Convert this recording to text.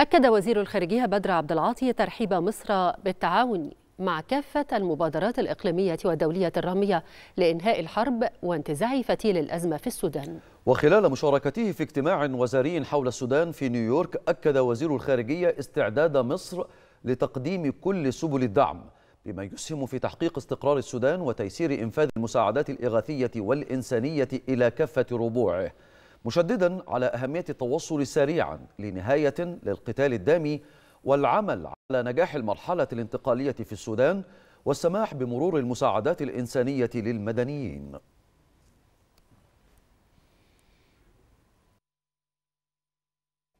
أكد وزير الخارجية بدر عبد العاطي ترحيب مصر بالتعاون مع كافة المبادرات الإقليمية والدولية الرامية لإنهاء الحرب وانتزاع فتيل الأزمة في السودان وخلال مشاركته في اجتماع وزاري حول السودان في نيويورك أكد وزير الخارجية استعداد مصر لتقديم كل سبل الدعم بما يسهم في تحقيق استقرار السودان وتيسير إنفاذ المساعدات الإغاثية والإنسانية إلى كافة ربوعه مشددا على أهمية التوصل سريعا لنهاية للقتال الدامي والعمل على نجاح المرحلة الانتقالية في السودان والسماح بمرور المساعدات الإنسانية للمدنيين